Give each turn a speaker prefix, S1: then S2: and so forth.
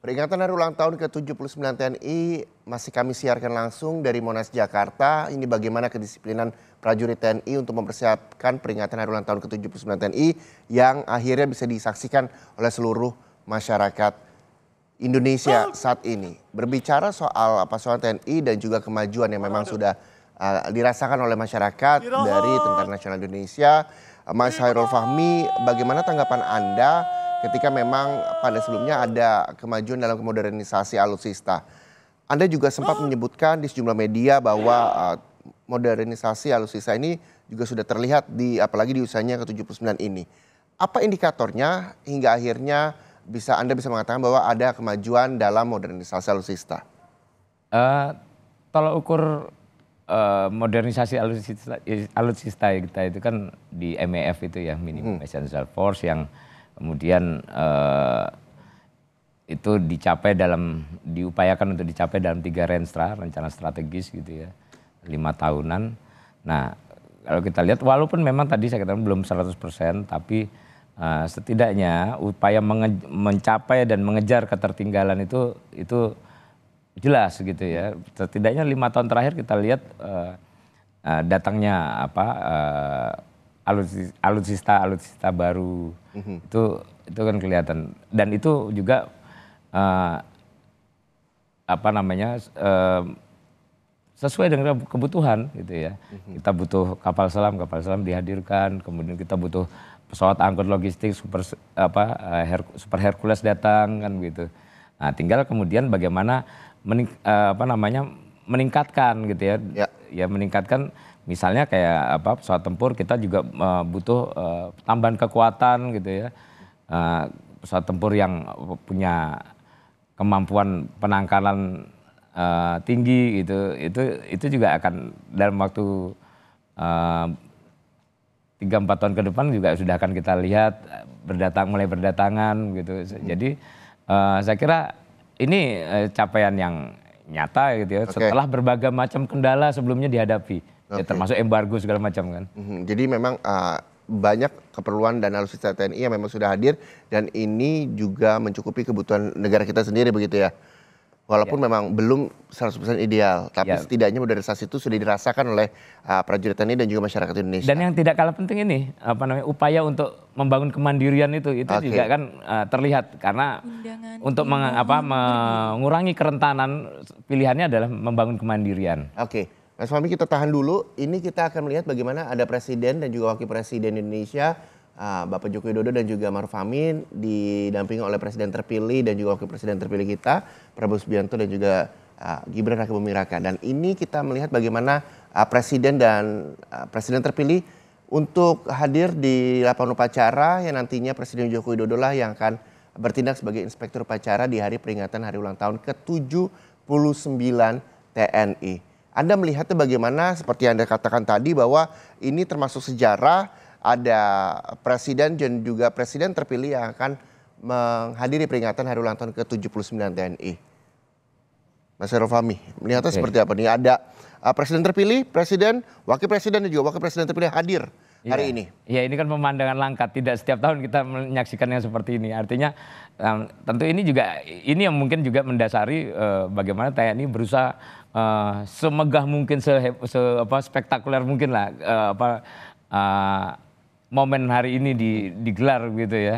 S1: Peringatan hari ulang tahun ke-79 TNI masih kami siarkan langsung dari Monas, Jakarta. Ini bagaimana kedisiplinan prajurit TNI untuk mempersiapkan peringatan hari ulang tahun ke-79 TNI yang akhirnya bisa disaksikan oleh seluruh masyarakat Indonesia saat ini. Berbicara soal soal TNI dan juga kemajuan yang memang sudah uh, dirasakan oleh masyarakat dari Tentara Nasional Indonesia, Mas Hairul Fahmi, bagaimana tanggapan Anda ketika memang pada sebelumnya ada kemajuan dalam modernisasi alutsista. Anda juga sempat oh. menyebutkan di sejumlah media bahwa eh, modernisasi alutsista ini juga sudah terlihat di apalagi di usianya ke-79 ini. Apa indikatornya hingga akhirnya bisa Anda bisa mengatakan bahwa ada kemajuan dalam modernisasi alutsista?
S2: Uh, kalau ukur uh, modernisasi alutsista, alutsista kita itu kan di MEF itu ya minimum hmm. essential force yang kemudian eh, itu dicapai dalam diupayakan untuk dicapai dalam tiga renstra rencana strategis gitu ya lima tahunan nah kalau kita lihat walaupun memang tadi saya katakan belum 100% tapi uh, setidaknya upaya mencapai dan mengejar ketertinggalan itu itu jelas gitu ya setidaknya lima tahun terakhir kita lihat uh, uh, datangnya apa uh, alutsista alutsista, baru mm-hmm. itu itu kan kelihatan dan itu juga uh, apa namanya uh, sesuai dengan kebutuhan gitu ya. Mm-hmm. Kita butuh kapal selam, kapal selam dihadirkan, kemudian kita butuh pesawat angkut logistik super apa eh, her, super Hercules datang kan gitu. Nah, tinggal kemudian bagaimana mening, apa namanya meningkatkan gitu ya. Yeah ya meningkatkan misalnya kayak apa pesawat tempur kita juga uh, butuh uh, tambahan kekuatan gitu ya. Uh, pesawat tempur yang punya kemampuan penangkalan uh, tinggi gitu itu itu juga akan dalam waktu tiga uh, empat tahun ke depan juga sudah akan kita lihat berdatang mulai berdatangan gitu jadi uh, saya kira ini uh, capaian yang nyata gitu ya okay. setelah berbagai macam kendala sebelumnya dihadapi okay. ya, termasuk embargo segala macam kan mm-hmm. jadi memang uh,
S1: banyak keperluan dan alutsista TNI yang memang sudah hadir dan ini juga mencukupi kebutuhan negara kita sendiri begitu ya Walaupun ya. memang belum 100% ideal, tapi ya. setidaknya
S2: modernisasi itu sudah dirasakan oleh uh, prajurit TNI dan juga masyarakat Indonesia. Dan yang tidak kalah penting ini, apa namanya, upaya untuk membangun kemandirian itu, itu okay. juga kan uh, terlihat karena Undangan untuk meng, apa, mengurangi kerentanan pilihannya adalah membangun kemandirian. Oke. Okay.
S1: Mas Fami, kita tahan dulu. Ini kita akan melihat bagaimana ada presiden dan juga wakil presiden Indonesia Ah, Bapak Joko Widodo dan juga Maruf Amin didampingi oleh Presiden terpilih dan juga Wakil Presiden terpilih kita Prabowo Subianto dan juga ah, Gibran Raka Raka. Dan ini kita melihat bagaimana ah, Presiden dan Presiden terpilih untuk hadir di lapangan upacara yang nantinya Presiden Joko Widodo lah yang akan bertindak sebagai inspektur upacara di hari peringatan hari ulang tahun ke-79 TNI. Anda melihatnya bagaimana seperti yang Anda katakan tadi bahwa ini termasuk sejarah ada presiden dan juga presiden terpilih yang akan menghadiri peringatan hari ulang tahun ke-79 TNI. Mas Erol Fahmi, melihatnya okay. seperti apa nih? Ada uh, presiden terpilih, presiden, wakil presiden dan juga wakil presiden terpilih hadir
S2: iya. hari ini. Ya ini kan pemandangan langka, tidak setiap tahun kita menyaksikan yang seperti ini. Artinya um, tentu ini juga ini yang mungkin juga mendasari uh, bagaimana TNI berusaha uh, semegah mungkin, se, se apa spektakuler mungkin lah uh, apa uh, momen hari ini digelar gitu ya